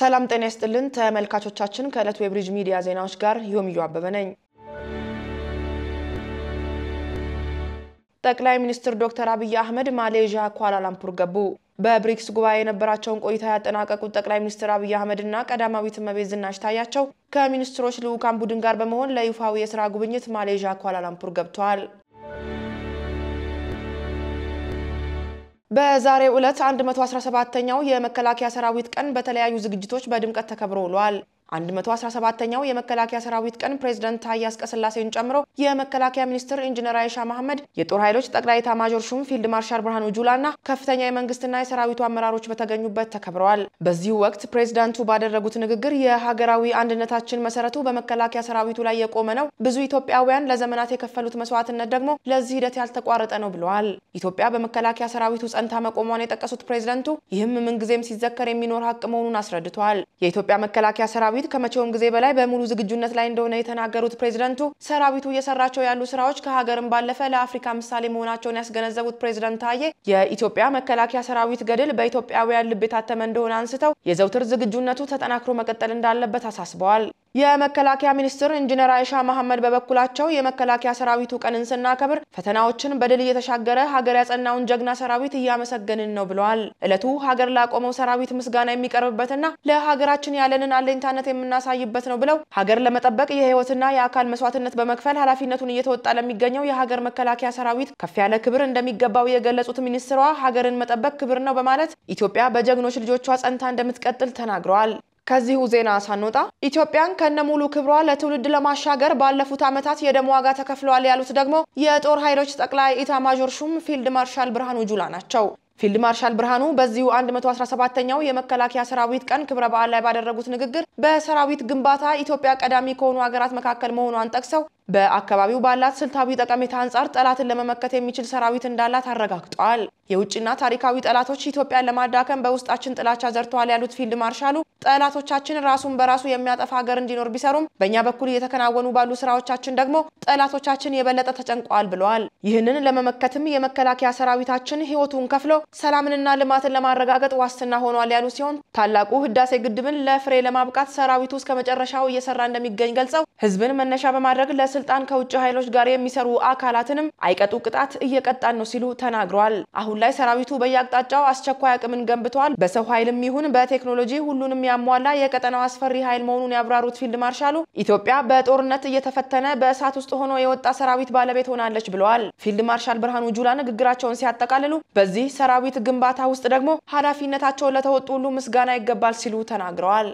ሰላም ጤና ይስጥልን ተመልካቾቻችን፣ ከዕለቱ የብሪጅ ሚዲያ ዜናዎች ጋር ዮሚዮ አበበ ነኝ። ጠቅላይ ሚኒስትር ዶክተር አብይ አህመድ ማሌዥያ ኳላላምፑር ገቡ። በብሪክስ ጉባኤ የነበራቸውን ቆይታ ያጠናቀቁት ጠቅላይ ሚኒስትር አብይ አህመድና ቀዳማዊት እመቤት ዝናሽ ታያቸው ከሚኒስትሮች ልዑካን ቡድን ጋር በመሆን ለይፋዊ የስራ ጉብኝት ማሌዥያ ኳላላምፑር ገብተዋል። በዛሬው ዕለት 117ኛው የመከላከያ ሰራዊት ቀን በተለያዩ ዝግጅቶች በድምቀት ተከብሮ ውሏል። 117ኛው የመከላከያ ሰራዊት ቀን ፕሬዝደንት ታዬ አጽቀሥላሴን ጨምሮ የመከላከያ ሚኒስትር ኢንጂነር አይሻ መሐመድ፣ የጦር ኃይሎች ጠቅላይ ኤታማዦር ሹም ፊልድ ማርሻል ብርሃኑ ጁላ እና ከፍተኛ የመንግስትና የሰራዊቱ አመራሮች በተገኙበት ተከብረዋል። በዚሁ ወቅት ፕሬዝዳንቱ ባደረጉት ንግግር የሀገራዊ አንድነታችን መሰረቱ በመከላከያ ሰራዊቱ ላይ የቆመ ነው፣ ብዙ ኢትዮጵያውያን ለዘመናት የከፈሉት መስዋዕትነት ደግሞ ለዚህ ሂደት ያልተቋረጠ ነው ብለዋል። ኢትዮጵያ በመከላከያ ሰራዊቱ ጸንታ መቆሟን የጠቀሱት ፕሬዝደንቱ ይህም ምንጊዜም ሲዘከር የሚኖር ሀቅ መሆኑን አስረድተዋል። የኢትዮጵያ መከላከያ ሰራዊት ሰራዊት ከመቼውም ጊዜ በላይ በሙሉ ዝግጁነት ላይ እንደሆነ የተናገሩት ፕሬዝደንቱ ሰራዊቱ እየሰራቸው ያሉ ስራዎች ከሀገርም ባለፈ ለአፍሪካ ምሳሌ መሆናቸውን ያስገነዘቡት ፕሬዝደንት ታዬ የኢትዮጵያ መከላከያ ሰራዊት ገድል በኢትዮጵያውያን ልብ የታተመ እንደሆነ አንስተው የዘውትር ዝግጁነቱ ተጠናክሮ መቀጠል እንዳለበት አሳስበዋል። የመከላከያ ሚኒስትር ኢንጂነር አይሻ መሐመድ በበኩላቸው የመከላከያ ሰራዊቱ ቀንን ስናከብር ፈተናዎችን በድል እየተሻገረ ሀገር ያጸናውን ጀግና ሰራዊት እያመሰገንን ነው ብለዋል። እለቱ ሀገር ላቆመው ሰራዊት ምስጋና የሚቀርብበትና ለሀገራችን ያለንን አለኝታነት የምናሳይበት ነው ብለው ሀገር ለመጠበቅ የህይወትና የአካል መስዋዕትነት በመክፈል ኃላፊነቱን እየተወጣ ለሚገኘው የሀገር መከላከያ ሰራዊት ከፍ ያለ ክብር እንደሚገባው የገለጹት ሚኒስትሯ ሀገርን መጠበቅ ክብር ነው በማለት ኢትዮጵያ በጀግኖች ልጆቿ ጸንታ እንደምትቀጥል ተናግረዋል። ከዚሁ ዜና ሳንወጣ ኢትዮጵያን ከነሙሉ ክብሯ ለትውልድ ለማሻገር ባለፉት ዓመታት የደም ዋጋ ተከፍለዋል ያሉት ደግሞ የጦር ኃይሎች ጠቅላይ ኢታማዦር ሹም ፊልድ ማርሻል ብርሃኑ ጁላ ናቸው። ፊልድ ማርሻል ብርሃኑ በዚሁ 117ኛው የመከላከያ ሰራዊት ቀን ክብረ በዓል ላይ ባደረጉት ንግግር በሰራዊት ግንባታ ኢትዮጵያ ቀዳሚ ከሆኑ ሀገራት መካከል መሆኗን ጠቅሰው በአካባቢው ባላት ስልታዊ ጠቀሜታ አንጻር ጠላትን ለመመከት የሚችል ሰራዊት እንዳላት አረጋግጠዋል። የውጭና ታሪካዊ ጠላቶች ኢትዮጵያን ለማዳከም በውስጣችን ጥላቻ ዘርተዋል ያሉት ፊልድ ማርሻሉ ጠላቶቻችን ራሱን በራሱ የሚያጠፋ ሀገር እንዲኖር ቢሰሩም በእኛ በኩል እየተከናወኑ ባሉ ስራዎቻችን ደግሞ ጠላቶቻችን የበለጠ ተጨንቋል ብለዋል። ይህንን ለመመከትም የመከላከያ ሰራዊታችን ህይወቱን ከፍሎ ሰላምንና ልማትን ለማረጋገጥ ዋስትና ሆኗል ያሉ ሲሆን ታላቁ ህዳሴ ግድብን ለፍሬ ለማብቃት ሰራዊቱ እስከ መጨረሻው እየሰራ እንደሚገኝ ገልጸው ህዝብን መነሻ በማድረግ ለስልጣን ከውጭ ኃይሎች ጋር የሚሰሩ አካላትንም አይቀጡ ቅጣት እየቀጣን ነው ሲሉ ተናግረዋል። አሁን ላይ ሰራዊቱ በየአቅጣጫው አስቸኳይ አቅምን ገንብተዋል። በሰው ኃይልም ይሁን በቴክኖሎጂ ሁሉንም የሚያሟላ የቀጠናው አስፈሪ ኃይል መሆኑን ያብራሩት ፊልድ ማርሻሉ ኢትዮጵያ በጦርነት እየተፈተነ በእሳት ውስጥ ሆኖ የወጣ ሰራዊት ባለቤት ሆናለች ብለዋል። ፊልድ ማርሻል ብርሃኑ ጁላ ንግግራቸውን ሲያጠቃልሉ በዚህ ሰራዊት ግንባታ ውስጥ ደግሞ ኃላፊነታቸውን ለተወጡ ሁሉ ምስጋና ይገባል ሲሉ ተናግረዋል።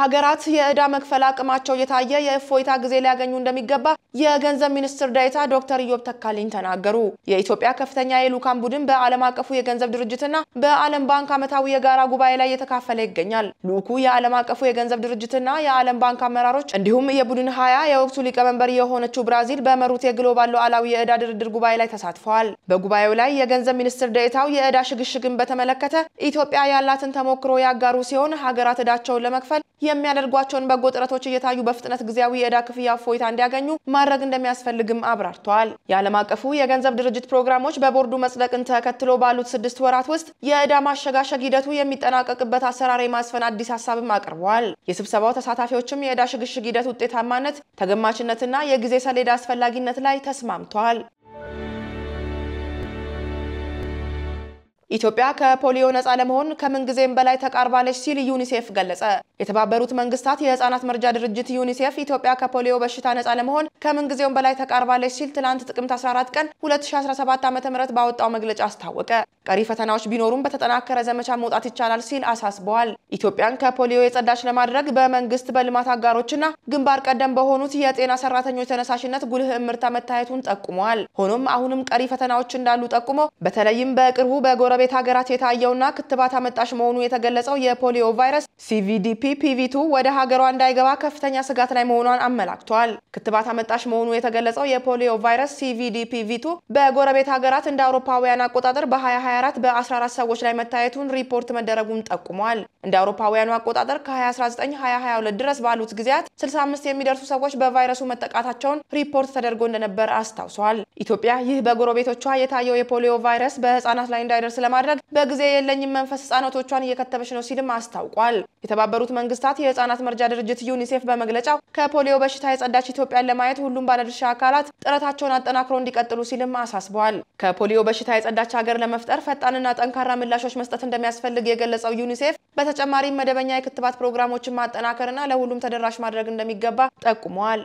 ሀገራት የዕዳ መክፈል አቅማቸው እየታየ የእፎይታ ጊዜ ሊያገኙ እንደሚገባ የገንዘብ ሚኒስትር ዴኤታ ዶክተር ኢዮብ ተካልኝ ተናገሩ። የኢትዮጵያ ከፍተኛ የልዑካን ቡድን በዓለም አቀፉ የገንዘብ ድርጅትና በዓለም ባንክ ዓመታዊ የጋራ ጉባኤ ላይ እየተካፈለ ይገኛል። ልዑኩ የዓለም አቀፉ የገንዘብ ድርጅትና የዓለም ባንክ አመራሮች እንዲሁም የቡድን ሀያ የወቅቱ ሊቀመንበር የሆነችው ብራዚል በመሩት የግሎባል ሉዓላዊ የዕዳ ድርድር ጉባኤ ላይ ተሳትፈዋል። በጉባኤው ላይ የገንዘብ ሚኒስትር ዴኤታው የዕዳ ሽግሽግን በተመለከተ ኢትዮጵያ ያላትን ተሞክሮ ያጋሩ ሲሆን ሀገራት ዕዳቸውን ለመክፈል የሚያደርጓቸውን በጎ ጥረቶች እየታዩ በፍጥነት ጊዜያዊ የዕዳ ክፍያ እፎይታ እንዲያገኙ ማድረግ እንደሚያስፈልግም አብራርተዋል። የዓለም አቀፉ የገንዘብ ድርጅት ፕሮግራሞች በቦርዱ መጽደቅን ተከትሎ ባሉት ስድስት ወራት ውስጥ የዕዳ ማሸጋሸግ ሂደቱ የሚጠናቀቅበት አሰራር የማስፈን አዲስ ሀሳብም አቅርበዋል። የስብሰባው ተሳታፊዎችም የዕዳ ሽግሽግ ሂደት ውጤታማነት፣ ተገማችነትና የጊዜ ሰሌዳ አስፈላጊነት ላይ ተስማምተዋል። ኢትዮጵያ ከፖሊዮ ነፃ ለመሆን ከምንጊዜም በላይ ተቃርባለች ሲል ዩኒሴፍ ገለጸ። የተባበሩት መንግስታት የህፃናት መርጃ ድርጅት ዩኒሴፍ ኢትዮጵያ ከፖሊዮ በሽታ ነፃ ለመሆን ከምንጊዜውም በላይ ተቃርባለች ሲል ትናንት ጥቅምት 14 ቀን 2017 ዓ ም ባወጣው መግለጫ አስታወቀ። ቀሪ ፈተናዎች ቢኖሩም በተጠናከረ ዘመቻ መውጣት ይቻላል ሲል አሳስበዋል። ኢትዮጵያን ከፖሊዮ የጸዳች ለማድረግ በመንግስት በልማት አጋሮችና ግንባር ቀደም በሆኑት የጤና ሰራተኞች ተነሳሽነት ጉልህ እምርታ መታየቱን ጠቁመዋል። ሆኖም አሁንም ቀሪ ፈተናዎች እንዳሉ ጠቁሞ በተለይም በቅርቡ በጎረቤት ሀገራት የታየውና ክትባት አመጣሽ መሆኑ የተገለጸው የፖሊዮ ቫይረስ ሲቪዲፒ ፒፒቪ2 ወደ ሀገሯ እንዳይገባ ከፍተኛ ስጋት ላይ መሆኗን አመላክቷል። ክትባት አመጣሽ መሆኑ የተገለጸው የፖሊዮ ቫይረስ ሲቪዲፒቪ2 በጎረቤት ሀገራት እንደ አውሮፓውያን አቆጣጠር በ2024 በ14 ሰዎች ላይ መታየቱን ሪፖርት መደረጉን ጠቁሟል። እንደ አውሮፓውያኑ አቆጣጠር ከ2019 2022 ድረስ ባሉት ጊዜያት 65 የሚደርሱ ሰዎች በቫይረሱ መጠቃታቸውን ሪፖርት ተደርጎ እንደነበር አስታውሷል። ኢትዮጵያ ይህ በጎረቤቶቿ የታየው የፖሊዮ ቫይረስ በህፃናት ላይ እንዳይደርስ ለማድረግ በጊዜ የለኝም መንፈስ ህፃናቶቿን እየከተበች ነው ሲልም አስታውቋል። የተባበሩት መንግስታት የህፃናት መርጃ ድርጅት ዩኒሴፍ በመግለጫው ከፖሊዮ በሽታ የጸዳች ኢትዮጵያን ለማየት ሁሉም ባለድርሻ አካላት ጥረታቸውን አጠናክሮ እንዲቀጥሉ ሲልም አሳስበዋል። ከፖሊዮ በሽታ የጸዳች ሀገር ለመፍጠር ፈጣንና ጠንካራ ምላሾች መስጠት እንደሚያስፈልግ የገለጸው ዩኒሴፍ በተጨማሪም መደበኛ የክትባት ፕሮግራሞችን ማጠናከርና ለሁሉም ተደራሽ ማድረግ እንደሚገባ ጠቁመዋል።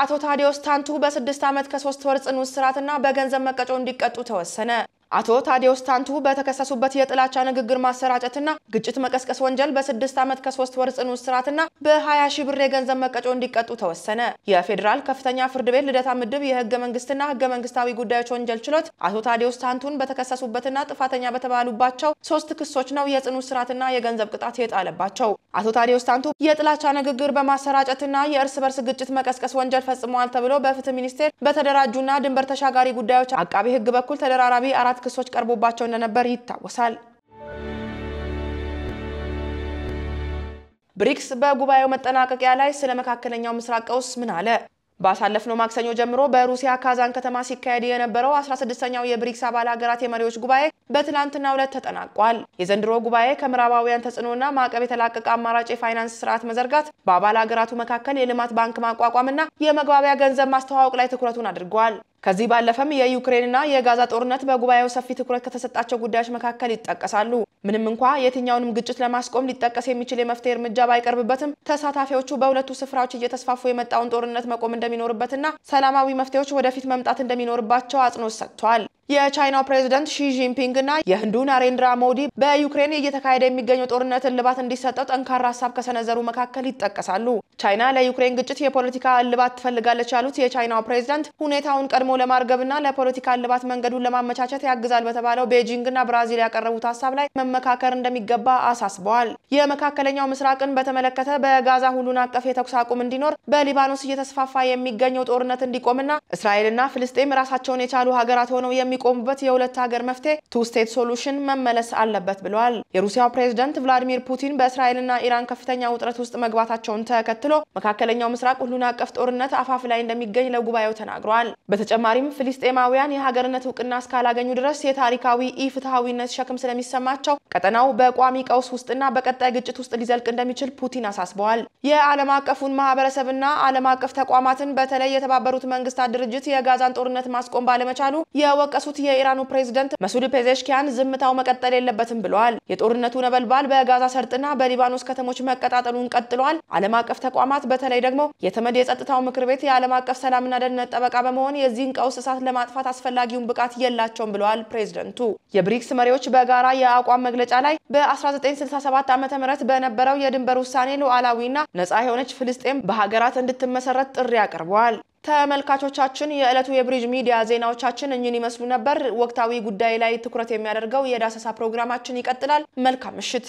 አቶ ታዲዮስ ታንቱ በስድስት ዓመት ከሶስት ወር ጽኑ እስራትና በገንዘብ መቀጮ እንዲቀጡ ተወሰነ። አቶ ታዲዮስ ታንቱ በተከሰሱበት የጥላቻ ንግግር ማሰራጨትና ግጭት መቀስቀስ ወንጀል በስድስት ዓመት ከሶስት ወር ጽኑ እስራትና በ20 ሺህ ብር የገንዘብ መቀጮ እንዲቀጡ ተወሰነ። የፌዴራል ከፍተኛ ፍርድ ቤት ልደታ ምድብ የህገ መንግስትና ህገ መንግስታዊ ጉዳዮች ወንጀል ችሎት አቶ ታዲዮስ ታንቱን በተከሰሱበትና ጥፋተኛ በተባሉባቸው ሶስት ክሶች ነው የጽኑ እስራትና የገንዘብ ቅጣት የጣለባቸው። አቶ ታዲዮስ ታንቱ የጥላቻ ንግግር በማሰራጨትና የእርስ በርስ ግጭት መቀስቀስ ወንጀል ፈጽመዋል ተብሎ በፍትህ ሚኒስቴር በተደራጁና ድንበር ተሻጋሪ ጉዳዮች አቃቢ ህግ በኩል ተደራራቢ አራት ሰዓት ክሶች ቀርቦባቸው እንደነበር ይታወሳል። ብሪክስ በጉባኤው መጠናቀቂያ ላይ ስለ መካከለኛው ምስራቅ ቀውስ ምን አለ? ባሳለፍነው ማክሰኞ ጀምሮ በሩሲያ ካዛን ከተማ ሲካሄድ የነበረው 16ኛው የብሪክስ አባል ሀገራት የመሪዎች ጉባኤ በትናንትናው ዕለት ተጠናቋል። የዘንድሮ ጉባኤ ከምዕራባውያን ተጽዕኖና ማዕቀብ የተላቀቀ አማራጭ የፋይናንስ ስርዓት መዘርጋት፣ በአባል ሀገራቱ መካከል የልማት ባንክ ማቋቋምና የመግባቢያ ገንዘብ ማስተዋወቅ ላይ ትኩረቱን አድርጓል። ከዚህ ባለፈም የዩክሬንና የጋዛ ጦርነት በጉባኤው ሰፊ ትኩረት ከተሰጣቸው ጉዳዮች መካከል ይጠቀሳሉ። ምንም እንኳ የትኛውንም ግጭት ለማስቆም ሊጠቀስ የሚችል የመፍትሄ እርምጃ ባይቀርብበትም ተሳታፊዎቹ በሁለቱ ስፍራዎች እየተስፋፉ የመጣውን ጦርነት መቆም እንደሚኖርበትና ሰላማዊ መፍትሄዎች ወደፊት መምጣት እንደሚኖርባቸው አጽንኦት ሰጥቷል። የቻይናው ፕሬዚደንት ሺ ጂንፒንግ እና የህንዱ ናሬንድራ ሞዲ በዩክሬን እየተካሄደ የሚገኘው ጦርነት እልባት እንዲሰጠው ጠንካራ ሀሳብ ከሰነዘሩ መካከል ይጠቀሳሉ። ቻይና ለዩክሬን ግጭት የፖለቲካ እልባት ትፈልጋለች ያሉት የቻይናው ፕሬዚደንት ሁኔታውን ቀድሞ ተቃውሞ ለማርገብና ለፖለቲካ እልባት መንገዱን ለማመቻቸት ያግዛል በተባለው ቤጂንግና ብራዚል ያቀረቡት ሀሳብ ላይ መመካከር እንደሚገባ አሳስበዋል። የመካከለኛው ምስራቅን በተመለከተ በጋዛ ሁሉን አቀፍ የተኩስ አቁም እንዲኖር፣ በሊባኖስ እየተስፋፋ የሚገኘው ጦርነት እንዲቆምና እስራኤልና ፍልስጤም ራሳቸውን የቻሉ ሀገራት ሆነው የሚቆሙበት የሁለት ሀገር መፍትሄ ቱ ስቴት ሶሉሽን መመለስ አለበት ብለዋል። የሩሲያው ፕሬዝዳንት ቭላዲሚር ፑቲን በእስራኤልና ኢራን ከፍተኛ ውጥረት ውስጥ መግባታቸውን ተከትሎ መካከለኛው ምስራቅ ሁሉን አቀፍ ጦርነት አፋፍ ላይ እንደሚገኝ ለጉባኤው ተናግረዋል። በተጨማሪም ፍልስጤማውያን የሀገርነት እውቅና እስካላገኙ ድረስ የታሪካዊ ኢፍትሐዊነት ሸክም ስለሚሰማቸው ቀጠናው በቋሚ ቀውስ ውስጥና በቀጣይ ግጭት ውስጥ ሊዘልቅ እንደሚችል ፑቲን አሳስበዋል። የዓለም አቀፉን ማህበረሰብና ዓለም አቀፍ ተቋማትን በተለይ የተባበሩት መንግስታት ድርጅት የጋዛን ጦርነት ማስቆም ባለመቻሉ የወቀሱት የኢራኑ ፕሬዝደንት መሱድ ፔዜሽኪያን ዝምታው መቀጠል የለበትም ብለዋል። የጦርነቱ ነበልባል በጋዛ ሰርጥና በሊባኖስ ከተሞች መቀጣጠሉን ቀጥሏል። ዓለም አቀፍ ተቋማት በተለይ ደግሞ የተመድ የጸጥታው ምክር ቤት የዓለም አቀፍ ሰላምና ደህንነት ጠበቃ በመሆን የዚህን የዚህን ቀውስ እሳት ለማጥፋት አስፈላጊውን ብቃት የላቸውም ብለዋል ፕሬዝደንቱ። የብሪክስ መሪዎች በጋራ የአቋም መግለጫ ላይ በ1967 ዓ ም በነበረው የድንበር ውሳኔ ሉዓላዊና ነጻ የሆነች ፍልስጤም በሀገራት እንድትመሰረት ጥሪ አቅርበዋል። ተመልካቾቻችን የዕለቱ የብሪጅ ሚዲያ ዜናዎቻችን እኝን ይመስሉ ነበር። ወቅታዊ ጉዳይ ላይ ትኩረት የሚያደርገው የዳሰሳ ፕሮግራማችን ይቀጥላል። መልካም ምሽት።